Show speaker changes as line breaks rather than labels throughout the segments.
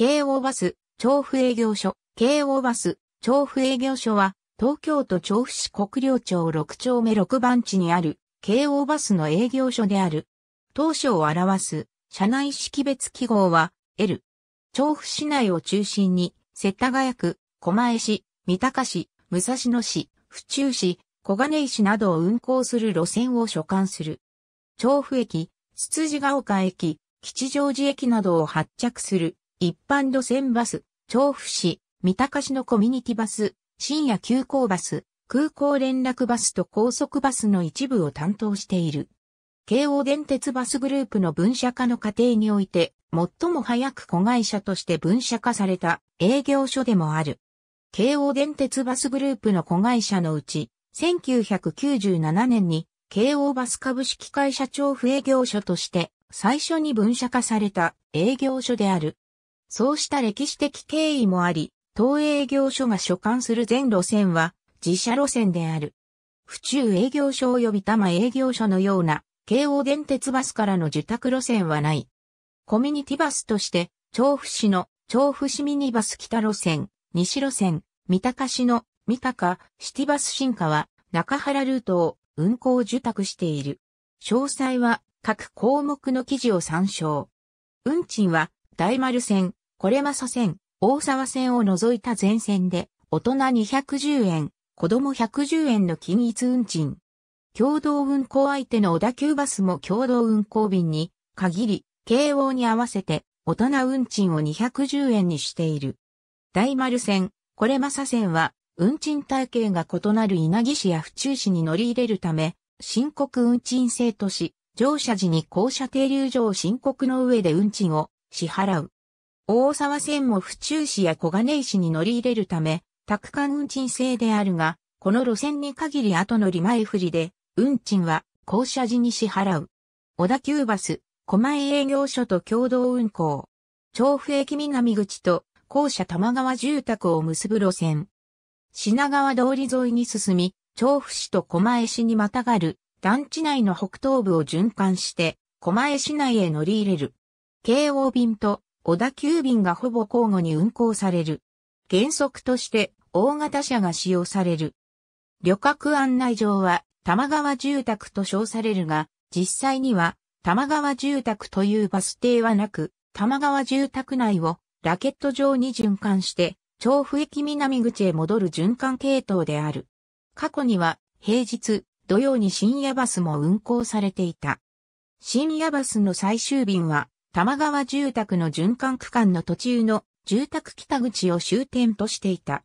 京王バス、調布営業所、京王バス、調布営業所は、東京都調布市国領町6丁目6番地にある、京王バスの営業所である。当初を表す、車内識別記号は、L。調布市内を中心に、世田谷区、狛江市、三鷹市、武蔵野市、府中市、小金井市などを運行する路線を所管する。調布駅、筒子が丘駅、吉祥寺駅などを発着する一般路線バス、調布市、三鷹市のコミュニティバス、深夜急行バス、空港連絡バスと高速バスの一部を担当している。京王電鉄バスグループの分社化の過程において、最も早く子会社として分社化された営業所でもある。京王電鉄バスグループの子会社のうち、1997年に京王バス株式会社調布営業所として最初に分社化された営業所である。そうした歴史的経緯もあり、東営業所が所管する全路線は自社路線である。府中営業所及び多摩営業所のような京王電鉄バスからの受託路線はない。コミュニティバスとして、調布市の調布市ミニバス北路線、西路線、三鷹市の三鷹シティバス進化は中原ルートを運行受託している。詳細は各項目の記事を参照。運賃は大丸線、これまさ線、大沢線を除いた全線で、大人210円、子供110円の均一運賃。共同運行相手の小田急バスも共同運行便に、限り、慶応に合わせて、大人運賃を210円にしている。大丸線、これまさ線は、運賃体系が異なる稲城市や府中市に乗り入れるため、申告運賃制とし、乗車時に降車停留所を申告の上で運賃を支払う。大沢線も府中市や小金井市に乗り入れるため、宅間運賃制であるが、この路線に限り後乗り前振りで、運賃は降車時に支払う。小田急バス、狛江営業所と共同運行。調布駅南口と校舎玉川住宅を結ぶ路線。品川通り沿いに進み、調布市と狛江市にまたがる団地内の北東部を循環して、狛江市内へ乗り入れる。京王便と小田急便がほぼ交互に運行される。原則として大型車が使用される。旅客案内場は玉川住宅と称されるが、実際には玉川住宅というバス停はなく、玉川住宅内をラケット上に循環して、調布駅南口へ戻る循環系統である。過去には平日、土曜に深夜バスも運行されていた。深夜バスの最終便は玉川住宅の循環区間の途中の住宅北口を終点としていた。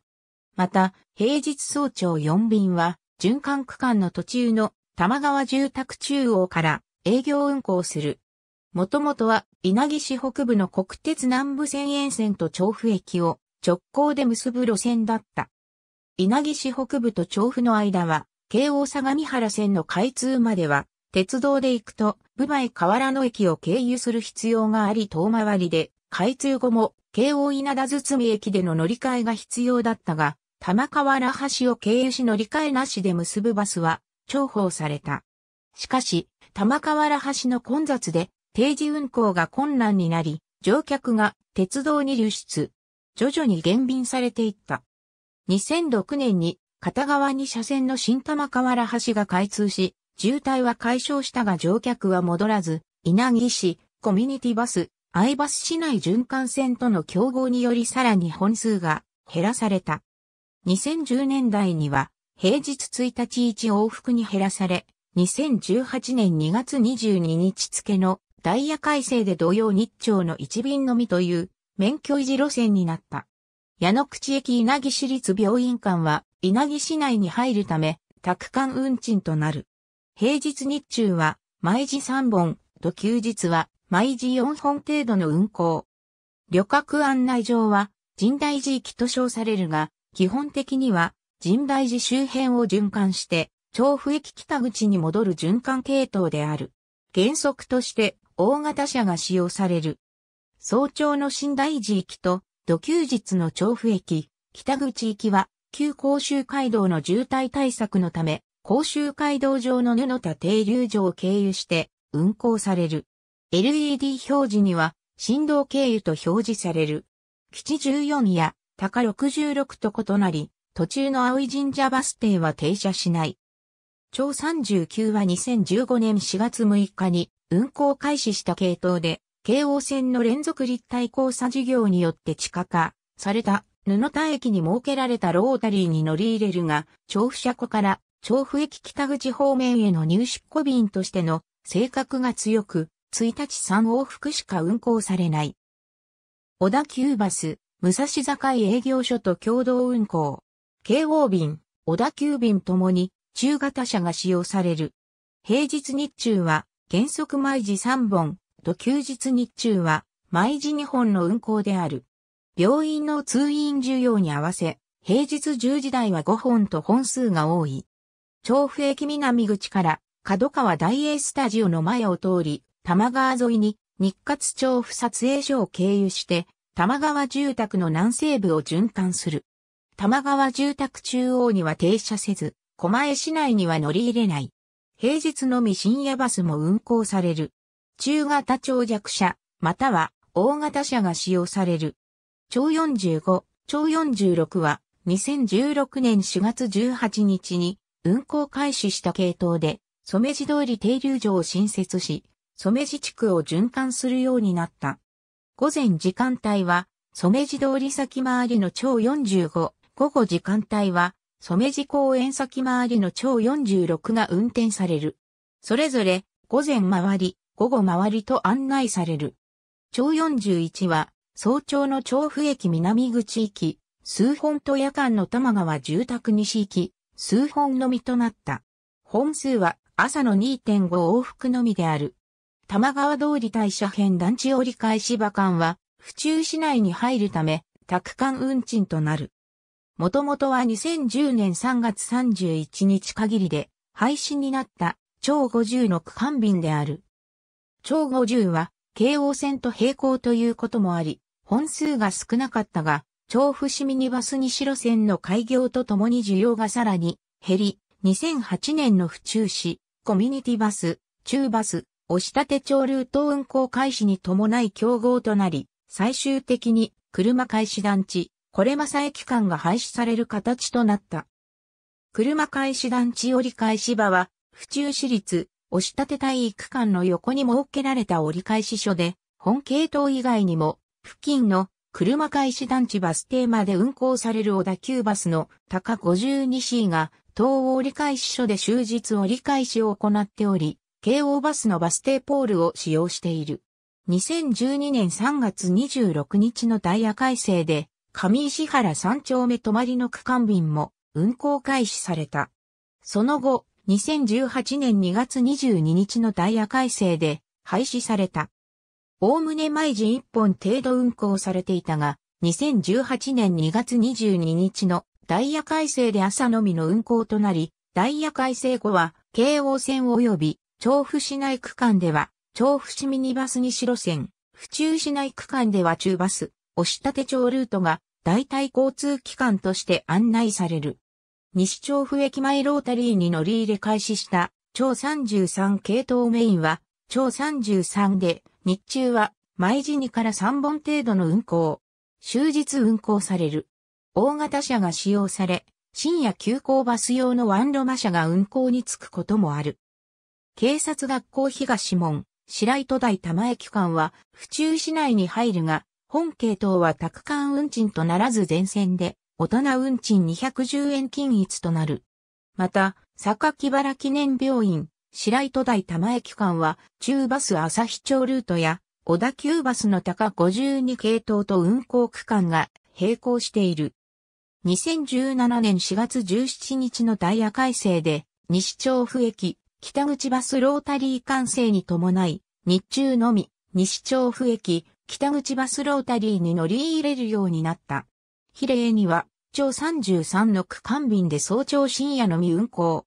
また、平日早朝4便は、循環区間の途中の玉川住宅中央から営業運行する。もともとは稲城市北部の国鉄南部線沿線と調布駅を直行で結ぶ路線だった。稲城市北部と調布の間は、京王相模原線の開通までは鉄道で行くと、部前河原の駅を経由する必要があり遠回りで、開通後も、京王稲田堤駅での乗り換えが必要だったが、玉川原橋を経由し乗り換えなしで結ぶバスは、重宝された。しかし、玉川原橋の混雑で、定時運行が困難になり、乗客が鉄道に流出。徐々に減便されていった。2006年に片側2車線の新玉河原橋が開通し、渋滞は解消したが乗客は戻らず、稲城市、コミュニティバス、アイバス市内循環線との競合によりさらに本数が減らされた。2010年代には平日1日1往復に減らされ、2018年2月22日付のダイヤ改正で同様日朝の1便のみという免許維持路線になった。矢野口駅稲城市立病院館は稲城市内に入るため、宅間運賃となる。平日日中は毎時3本と休日は毎時4本程度の運行。旅客案内上は神代寺行きと称されるが、基本的には神代寺周辺を循環して、調布駅北口に戻る循環系統である。原則として大型車が使用される。早朝の神代寺行きと土休日の調布駅、北口行きは旧甲州街道の渋滞対策のため甲州街道上の布田停留所を経由して運行される。LED 表示には振動経由と表示される。基地14や高66と異なり、途中の青い神社バス停は停車しない。超39は2015年4月6日に運行開始した系統で、京王線の連続立体交差事業によって地下化された布田駅に設けられたロータリーに乗り入れるが、調布車庫から調布駅北口方面への入出庫便としての性格が強く、1日3往復しか運行されない。小田急バス、武蔵境営業所と共同運行。京王便、小田急便ともに中型車が使用される。平日日中は原則毎時3本と休日日中は毎時2本の運行である。病院の通院需要に合わせ、平日10時台は5本と本数が多い。調布駅南口から角川大英スタジオの前を通り、玉川沿いに日活調布撮影所を経由して、玉川住宅の南西部を循環する。玉川住宅中央には停車せず、狛江市内には乗り入れない。平日のみ深夜バスも運行される。中型長弱車、または大型車が使用される。超45、超46は2016年4月18日に運行開始した系統で、染地通り停留所を新設し、染地地区を循環するようになった。午前時間帯は、染地通り先回りの超45、午後時間帯は、染地公園先回りの超46が運転される。それぞれ、午前回り、午後回りと案内される。超41は、早朝の調布駅南口行き、数本と夜間の玉川住宅西行き、数本のみとなった。本数は朝の2.5往復のみである。玉川通り大社編団地折り返し馬間は、府中市内に入るため、宅間運賃となる。もともとは2010年3月31日限りで廃止になった超50の区間便である。超50は京王線と並行ということもあり、本数が少なかったが、調布市ミニバス西路線の開業とともに需要がさらに減り、2008年の府中市、コミュニティバス、中バス、押立て町ルート運行開始に伴い競合となり、最終的に車開始団地、これまさ駅間が廃止される形となった。車開始団地折り返し場は、府中市立、押立体育館の横に設けられた折り返し所で、本系統以外にも、付近の車開始団地バス停まで運行される小田急バスの高 52C が、東央理解支所で終日折り返しを行っており、京王バスのバス停ポールを使用している。2012年3月26日のダイヤ改正で、上石原三丁目泊まりの区間便も運行開始された。その後、2018年2月22日のダイヤ改正で廃止された。おおむね毎時1本程度運行されていたが、2018年2月22日のダイヤ改正で朝のみの運行となり、ダイヤ改正後は、京王線及び調布市内区間では、調布市ミニバス西路線、府中市内区間では中バス、押立町ルートが代替交通機関として案内される。西調布駅前ロータリーに乗り入れ開始した、超33系統メインは、超33で、日中は毎時2から3本程度の運行。終日運行される。大型車が使用され、深夜急行バス用のワンロマ車が運行につくこともある。警察学校東門、白糸台玉駅間は、府中市内に入るが、本系統は宅間運賃とならず全線で、大人運賃210円均一となる。また、坂木原記念病院、白糸台玉駅間は、中バス朝日町ルートや、小田急バスの高52系統と運行区間が並行している。2017年4月17日のダイヤ改正で、西調布駅、北口バスロータリー完成に伴い、日中のみ、西調布駅、北口バスロータリーに乗り入れるようになった。比例には、町33の区間便で早朝深夜のみ運行。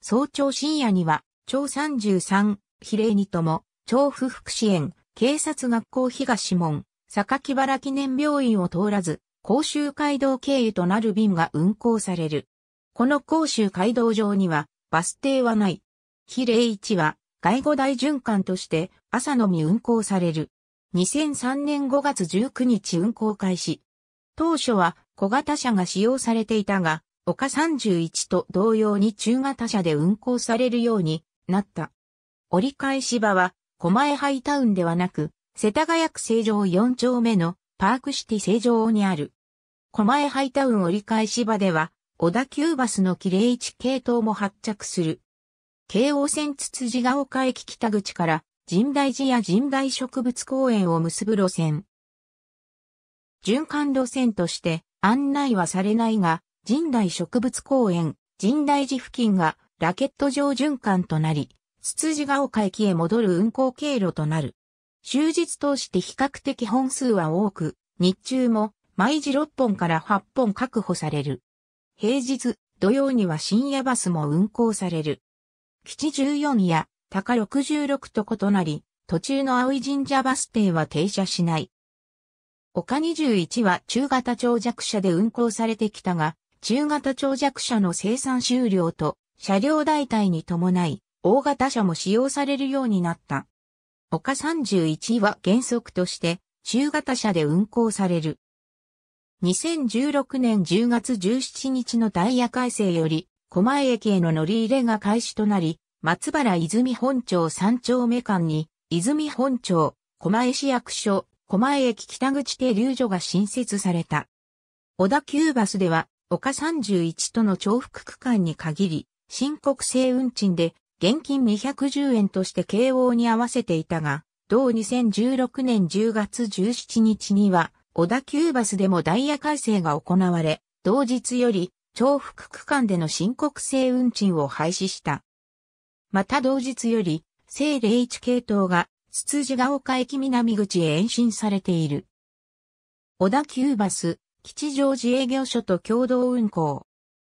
早朝深夜には、超33、比例にとも、超府福祉園、警察学校東門、榊原記念病院を通らず、甲州街道経由となる便が運行される。この甲州街道上には、バス停はない。比例1は、外語大循環として、朝のみ運行される。2003年5月19日運行開始。当初は、小型車が使用されていたが、丘31と同様に中型車で運行されるようになった。折り返し場は、狛江ハイタウンではなく、世田谷区成城4丁目のパークシティ成城にある。狛江ハイタウン折り返し場では、小田急バスのキレ1系統も発着する。京王線つつじが丘駅北口から神代寺や神代植物公園を結ぶ路線。循環路線として案内はされないが、神代植物公園、神代寺付近がラケット上循環となり、つつじが丘駅へ戻る運行経路となる。終日通して比較的本数は多く、日中も毎時6本から8本確保される。平日、土曜には深夜バスも運行される。基地14や高66と異なり、途中の青い神社バス停は停車しない。丘21は中型長弱車で運行されてきたが、中型長弱車の生産終了と車両代替に伴い、大型車も使用されるようになった。岡31は原則として中型車で運行される。2016年10月17日のダイヤ改正より、狛江駅への乗り入れが開始となり、松原泉本町三丁目間に、泉本町、狛江市役所、狛江駅北口停留所が新設された。小田急バスでは、岡31との重複区間に限り、申告制運賃で現金210円として慶応に合わせていたが、同2016年10月17日には小田急バスでもダイヤ改正が行われ、同日より重複区間での申告制運賃を廃止した。また同日より、聖霊一系統が、つつじが丘駅南口へ延伸されている。小田急バス、吉祥寺営業所と共同運行。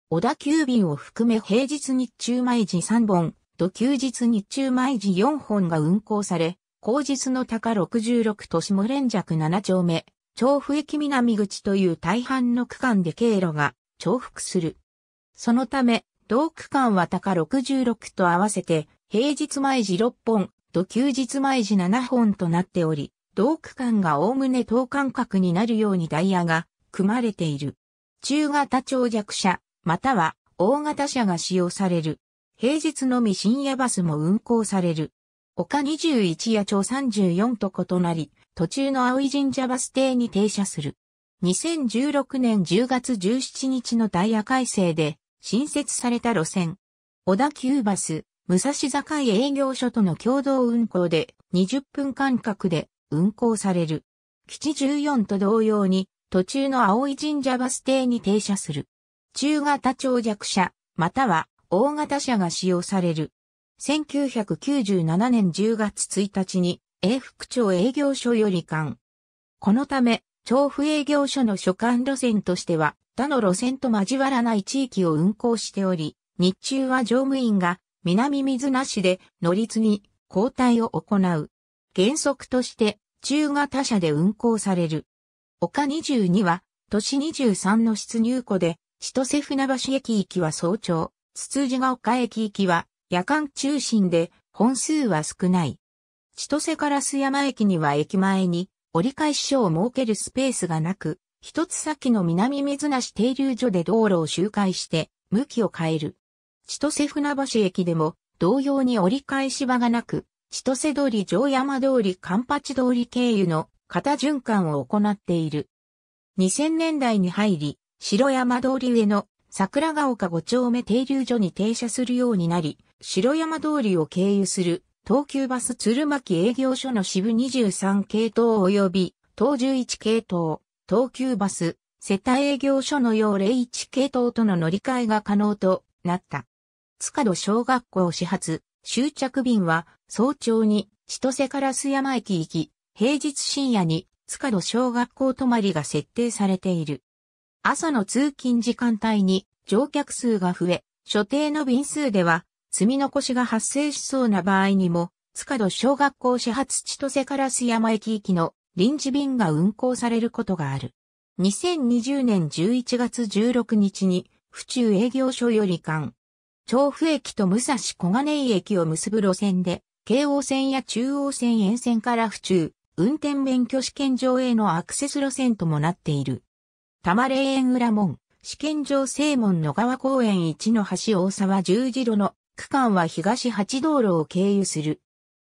小田急便を含め平日日中毎時3本、と休日日中毎時4本が運行され、後日の高66都市も連弱7丁目、調布駅南口という大半の区間で経路が重複する。そのため、同区間は高66と合わせて、平日毎時6本、と休日毎時7本となっており、同区間がおおむね等間隔になるようにダイヤが組まれている。中型長弱者、または大型車が使用される。平日のみ深夜バスも運行される。丘21夜町34と異なり、途中の青い神社バス停に停車する。2016年10月17日のダイヤ改正で新設された路線。小田急バス、武蔵境営業所との共同運行で20分間隔で運行される。基地14と同様に途中の青い神社バス停に停車する。中型長尺車、または大型車が使用される。1997年10月1日に、英福町営業所より間。このため、調布営業所の所管路線としては、他の路線と交わらない地域を運行しており、日中は乗務員が南水なしで乗り継ぎ、交代を行う。原則として中型車で運行される。丘22は都市23の出入庫で千歳船橋駅行きは早朝、つつじが丘駅行きは夜間中心で本数は少ない。千歳から須山駅には駅前に折り返し所を設けるスペースがなく、一つ先の南水梨停留所で道路を周回して向きを変える。千歳船橋駅でも同様に折り返し場がなく、千歳通り城山通り環八通り経由の型循環を行っている。2000年代に入り、城山通り上の桜ヶ丘5丁目停留所に停車するようになり、城山通りを経由する東急バス鶴巻営業所の支部23系統及び東11系統、東急バス、世帯営業所の用01系統との乗り換えが可能となった。塚戸小学校始発、終着便は早朝に千歳から須山駅行き、平日深夜に塚戸小学校泊まりが設定されている。朝の通勤時間帯に乗客数が増え、所定の便数では積み残しが発生しそうな場合にも、塚戸小学校始発千歳烏山駅行きの臨時便が運行されることがある。2020年11月16日に、府中営業所より間、調布駅と武蔵小金井駅を結ぶ路線で、京王線や中央線沿線から府中、運転免許試験場へのアクセス路線ともなっている。玉霊園裏門、試験場正門野川公園一の橋大沢十字路の区間は東八道路を経由する。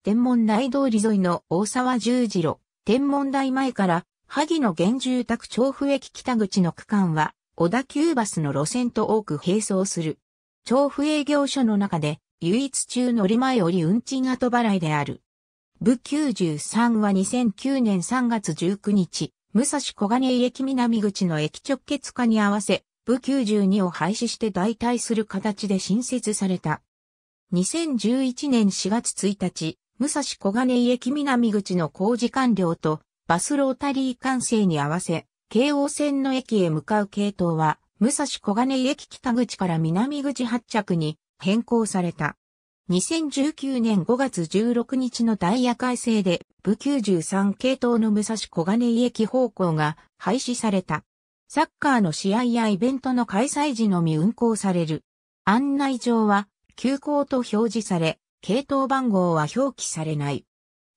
天文台通り沿いの大沢十字路、天文台前から萩野原住宅調布駅北口の区間は小田急バスの路線と多く並走する。調布営業所の中で唯一中乗り前より運賃後払いである。部93は2009年3月19日、武蔵小金井駅南口の駅直結化に合わせ、部92を廃止して代替する形で新設された。2011年4月1日、武蔵小金井駅南口の工事完了とバスロータリー完成に合わせ、京王線の駅へ向かう系統は、武蔵小金井駅北口から南口発着に変更された。2019年5月16日のダイヤ改正で、部93系統の武蔵小金井駅方向が廃止された。サッカーの試合やイベントの開催時のみ運行される。案内状は、休校と表示され、系統番号は表記されない。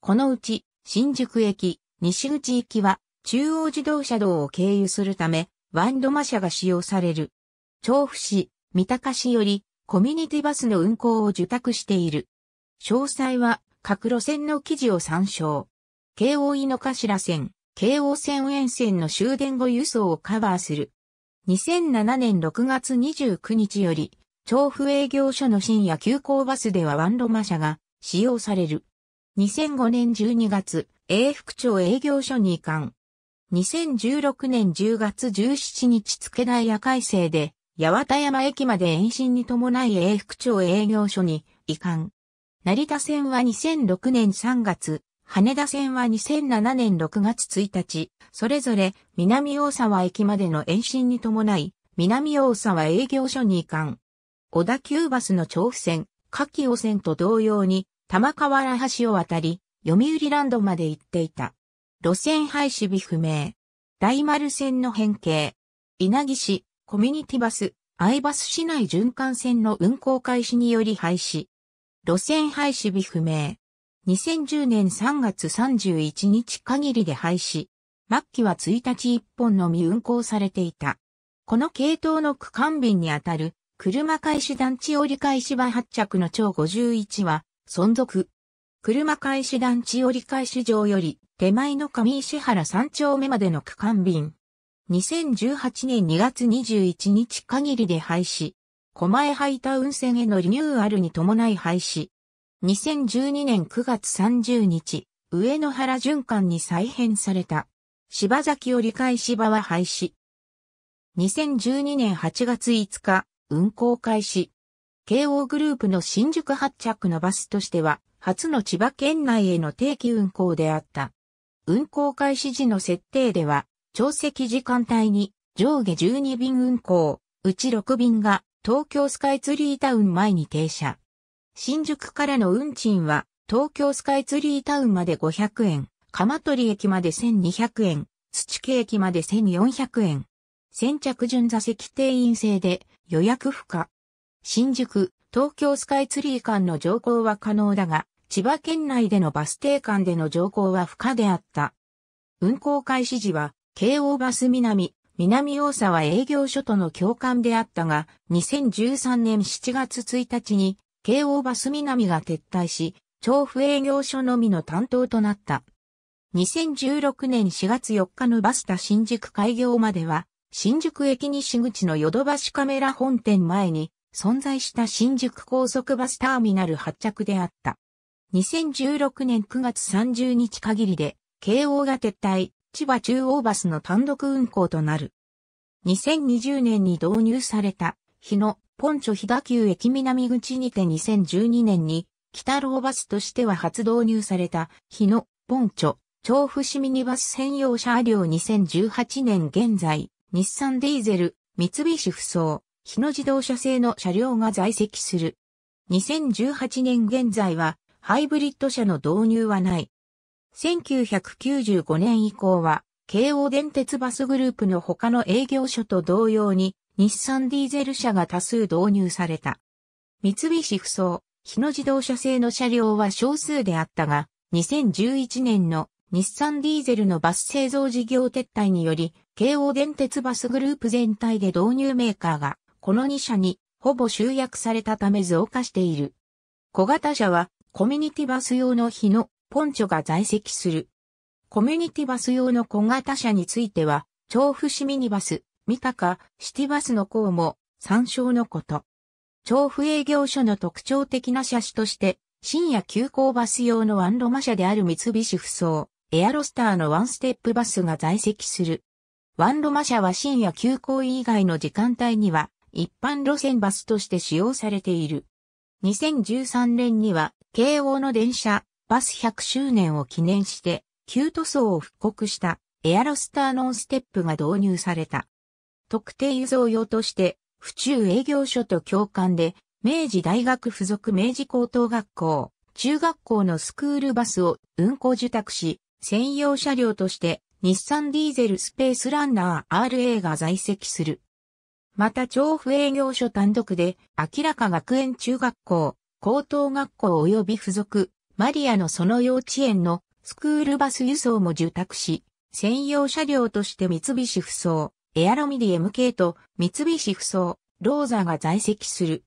このうち、新宿駅、西口行きは、中央自動車道を経由するため、ワンドマ車が使用される。調布市、三鷹市より、コミュニティバスの運行を受託している。詳細は各路線の記事を参照。京王井の頭線、京王線沿線の終電後輸送をカバーする。2007年6月29日より、調布営業所の深夜急行バスではワンロマ車が使用される。2005年12月、永福町営業所に移管。2016年10月17日付台夜改正で、八幡山駅まで延伸に伴い永福町営業所に移管。成田線は2006年3月、羽田線は2007年6月1日、それぞれ南大沢駅までの延伸に伴い、南大沢営業所に移管。小田急バスの調布線、下記汚線と同様に、玉川原橋を渡り、読売ランドまで行っていた。路線廃止日不明。大丸線の変形。稲城市、コミュニティバス、アイバス市内循環線の運行開始により廃止。路線廃止日不明。2010年3月31日限りで廃止。末期は1日1本のみ運行されていた。この系統の区間便にあたる、車開始団地折り返し場発着の超51は、存続。車開始団地折り返し場より、手前の上石原3丁目までの区間便。2018年2月21日限りで廃止。狛江ハイタウン線へのリニューアルに伴い廃止。2012年9月30日、上野原循環に再編された。柴崎折り返し場は廃止。2012年8月5日、運行開始。京王グループの新宿発着のバスとしては、初の千葉県内への定期運行であった。運行開始時の設定では、朝席時間帯に上下12便運行、うち6便が東京スカイツリータウン前に停車。新宿からの運賃は東京スカイツリータウンまで500円、鎌取駅まで1200円、土木駅まで1400円。先着順座席定員制で予約不可。新宿、東京スカイツリー間の乗降は可能だが、千葉県内でのバス停間での乗降は不可であった。運行開始時は京王バス南、南大沢営業所との共感であったが、2013年7月1日に、京王バス南が撤退し、調布営業所のみの担当となった。2016年4月4日のバスタ新宿開業までは、新宿駅西口のヨドバシカメラ本店前に、存在した新宿高速バスターミナル発着であった。2016年9月30日限りで、京王が撤退、千葉中央バスの単独運行となる。2020年に導入された、日野、ポンチョ飛騨急駅南口にて2012年に、北郎バスとしては初導入された、日野、ポンチョ、調布市ミニバス専用車両2018年現在、日産ディーゼル、三菱ふそう、日野自動車製の車両が在籍する。2018年現在は、ハイブリッド車の導入はない。1995年以降は、京王電鉄バスグループの他の営業所と同様に、日産ディーゼル車が多数導入された。三菱不走、日野自動車製の車両は少数であったが、2011年の日産ディーゼルのバス製造事業撤退により、京王電鉄バスグループ全体で導入メーカーが、この2社にほぼ集約されたため増加している。小型車はコミュニティバス用の日野ポンチョが在籍する。コミュニティバス用の小型車については、調布市ミニバス、三鷹、シティバスの項も参照のこと。調布営業所の特徴的な車種として、深夜急行バス用のワンロマ車である三菱ふそう、エアロスターのワンステップバスが在籍する。ワンロマ車は深夜急行以外の時間帯には、一般路線バスとして使用されている。2013年には、京王の電車、バス100周年を記念して、旧塗装を復刻したエアロスターノンステップが導入された。特定輸送用として、府中営業所と共感で、明治大学附属明治高等学校、中学校のスクールバスを運行受託し、専用車両として、日産ディーゼルスペースランナー RA が在籍する。また調布営業所単独で、明らか学園中学校、高等学校及び付属、マリアのその幼稚園のスクールバス輸送も受託し、専用車両として三菱不そエアロミディ MK と三菱不そローザが在籍する。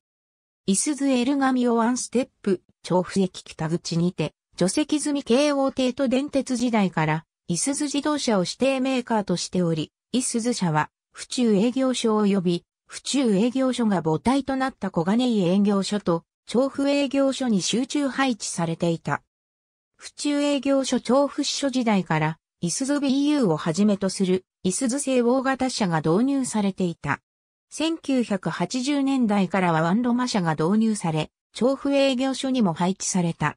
イスズエルガミオワンステップ、調布駅北口にて、除籍済み京王帝都電鉄時代から、イスズ自動車を指定メーカーとしており、イスズ社は、府中営業所及び、府中営業所が母体となった小金井営業所と、調布営業所に集中配置されていた。府中営業所調布支所時代から、イスズ BU をはじめとする、イスズ製大型車が導入されていた。1980年代からはワンロマ車が導入され、調布営業所にも配置された。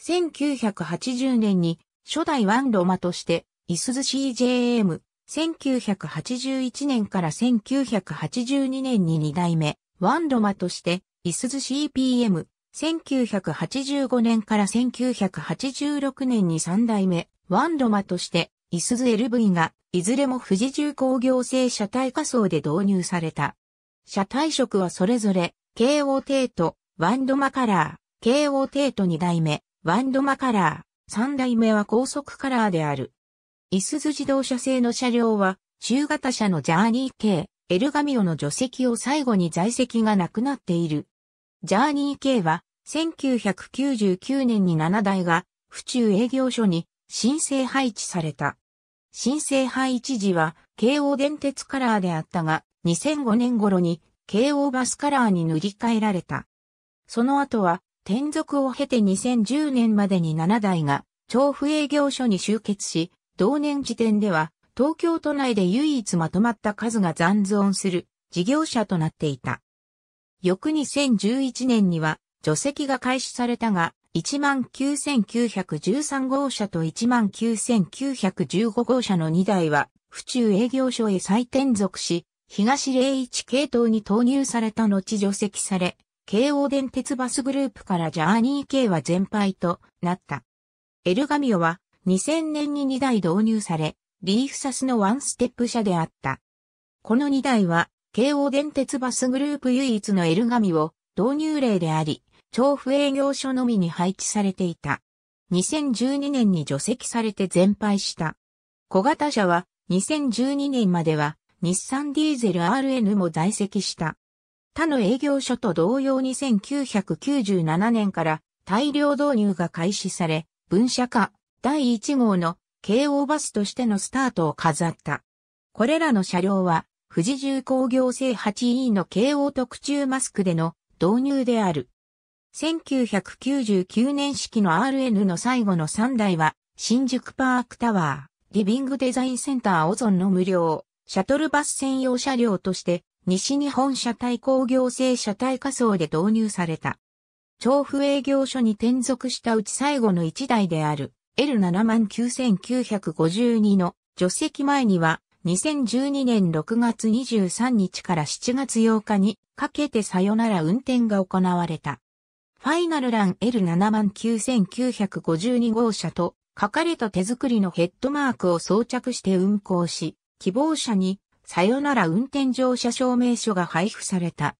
1980年に初代ワンロマとして、イスズ CJM、1981年から1982年に2代目、ワンロマとして、イスズ CPM、1985年から1986年に3代目、ワンロマとして、イスズ LV が、いずれも富士重工業製車体仮想で導入された。車体色はそれぞれ、KO テート、ワンドマカラー、KO テート2代目、ワンドマカラー、3代目は高速カラーである。イスズ自動車製の車両は、中型車のジャーニー系、エルガミオの除籍を最後に在籍がなくなっている。ジャーニー K は1999年に7台が府中営業所に申請配置された。申請配置時は京王電鉄カラーであったが2005年頃に京王バスカラーに塗り替えられた。その後は転属を経て2010年までに7台が調布営業所に集結し、同年時点では東京都内で唯一まとまった数が残存する事業者となっていた。翌2011年には除籍が開始されたが、19,913号車と19,915号車の2台は、府中営業所へ再転属し、東01系統に投入された後除籍され、京王電鉄バスグループからジャーニー系は全廃となった。エルガミオは2000年に2台導入され、リーフサスのワンステップ車であった。この2台は京王電鉄バスグループ唯一の L 紙を導入例であり、調布営業所のみに配置されていた。2012年に除籍されて全廃した。小型車は2012年までは日産ディーゼル RN も在籍した。他の営業所と同様に1997年から大量導入が開始され、分社化第1号の京王バスとしてのスタートを飾った。これらの車両は富士重工業製 8E の慶応特注マスクでの導入である。1999年式の RN の最後の3台は、新宿パークタワー、リビングデザインセンターオゾンの無料、シャトルバス専用車両として、西日本車体工業製車体仮想で導入された。調布営業所に転属したうち最後の1台である L79952 の助席前には2012年6月23日から7月8日にかけてさよなら運転が行われた。ファイナルラン L79952 号車と書かれた手作りのヘッドマークを装着して運行し、希望者にさよなら運転乗車証明書が配布された。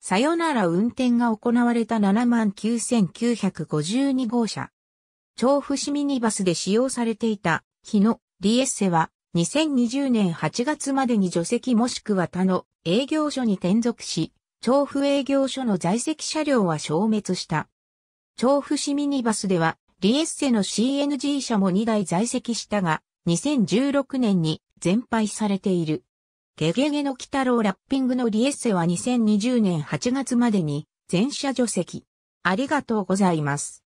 さよなら運転が行われた79,952号車。調布市ミニバスで使用されていた日野リエッセは2020年8月までに除籍もしくは他の営業所に転属し、調布営業所の在籍車両は消滅した。調布市ミニバスでは、リエッセの CNG 車も2台在籍したが、2016年に全廃されている。ゲゲゲの鬼太郎ラッピングのリエッセは2020年8月までに全車除籍。ありがとうございます。